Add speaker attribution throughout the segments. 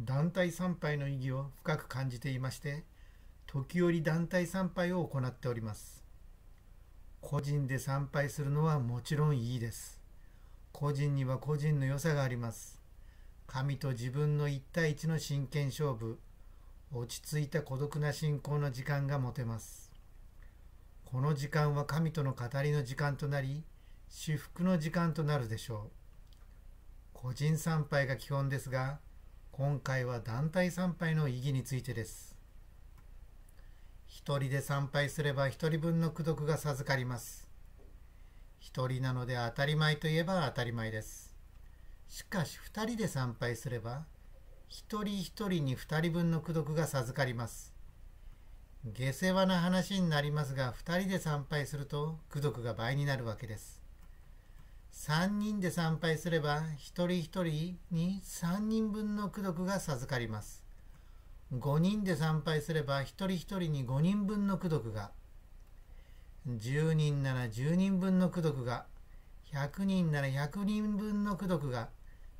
Speaker 1: 団体参拝の意義を深く感じていまして時折団体参拝を行っております個人で参拝するのはもちろんいいです個人には個人の良さがあります神と自分の1対1の真剣勝負落ち着いた孤独な信仰の時間が持てますこの時間は神との語りの時間となり至福の時間となるでしょう個人参拝が基本ですが今回は団体参拝の意義についてです。一人で参拝すれば一人分の功徳が授かります。一人なので当たり前といえば当たり前です。しかし二人で参拝すれば、一人一人に二人分の功徳が授かります。下世話な話になりますが、二人で参拝すると功徳が倍になるわけです。3人で参拝すれば一人一人に3人分の功徳が授かります5人で参拝すれば一人一人に5人分の功徳が10人なら10人分の功徳が100人なら100人分の功徳が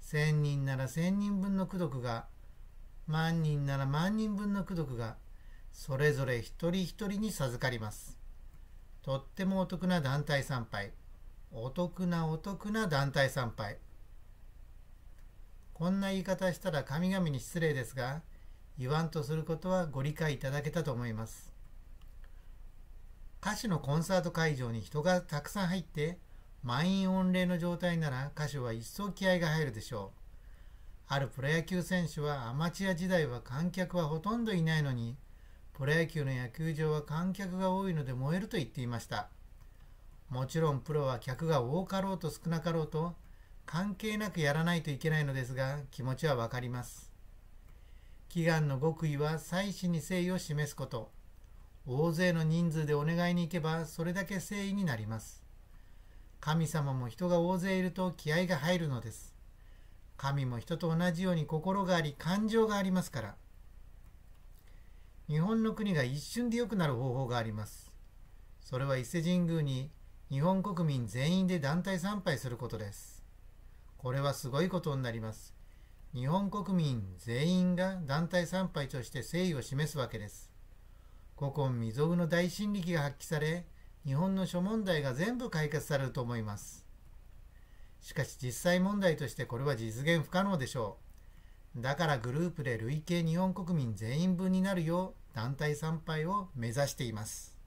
Speaker 1: 1000人なら1000人分の功徳が万人なら万人分の功徳がそれぞれ一人一人に授かりますとってもお得な団体参拝お得なお得な団体参拝こんな言い方したら神々に失礼ですが言わんとすることはご理解いただけたと思います歌手のコンサート会場に人がたくさん入って満員御礼の状態なら歌手は一層気合が入るでしょうあるプロ野球選手はアマチュア時代は観客はほとんどいないのにプロ野球の野球場は観客が多いので燃えると言っていましたもちろんプロは客が多かろうと少なかろうと関係なくやらないといけないのですが気持ちはわかります。祈願の極意は祭祀に誠意を示すこと。大勢の人数でお願いに行けばそれだけ誠意になります。神様も人が大勢いると気合が入るのです。神も人と同じように心があり感情がありますから。日本の国が一瞬で良くなる方法があります。それは伊勢神宮に日本国民全員で団体参拝することです。これはすごいことになります。日本国民全員が団体参拝として誠意を示すわけです。古今未曾有の大神力が発揮され、日本の諸問題が全部解決されると思います。しかし実際問題としてこれは実現不可能でしょう。だからグループで累計日本国民全員分になるよう団体参拝を目指しています。